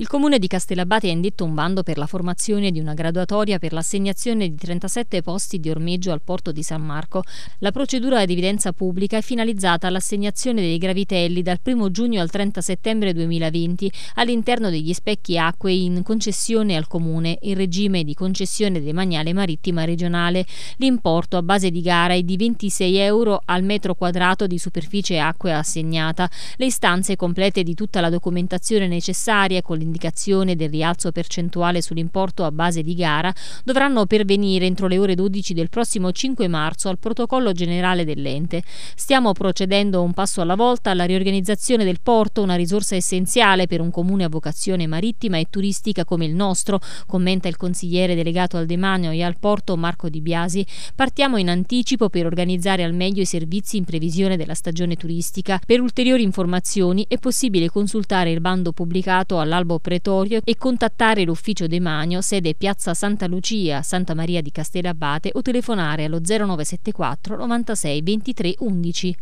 Il comune di Castellabate ha indetto un bando per la formazione di una graduatoria per l'assegnazione di 37 posti di ormeggio al porto di San Marco. La procedura ad evidenza pubblica è finalizzata all'assegnazione dei gravitelli dal 1 giugno al 30 settembre 2020 all'interno degli specchi acquei in concessione al comune in regime di concessione demaniale marittima regionale. L'importo a base di gara è di 26 euro al metro quadrato di superficie acquea assegnata. Le istanze complete di tutta la documentazione necessaria con l'indicazione l'indicazione del rialzo percentuale sull'importo a base di gara, dovranno pervenire entro le ore 12 del prossimo 5 marzo al protocollo generale dell'ente. Stiamo procedendo un passo alla volta alla riorganizzazione del porto, una risorsa essenziale per un comune a vocazione marittima e turistica come il nostro, commenta il consigliere delegato al demanio e al porto Marco Di Biasi. Partiamo in anticipo per organizzare al meglio i servizi in previsione della stagione turistica. Per ulteriori informazioni è possibile consultare il bando pubblicato all'albo pretorio e contattare l'ufficio Demagno, sede Piazza Santa Lucia, Santa Maria di Castellabate o telefonare allo 0974 96 23 11.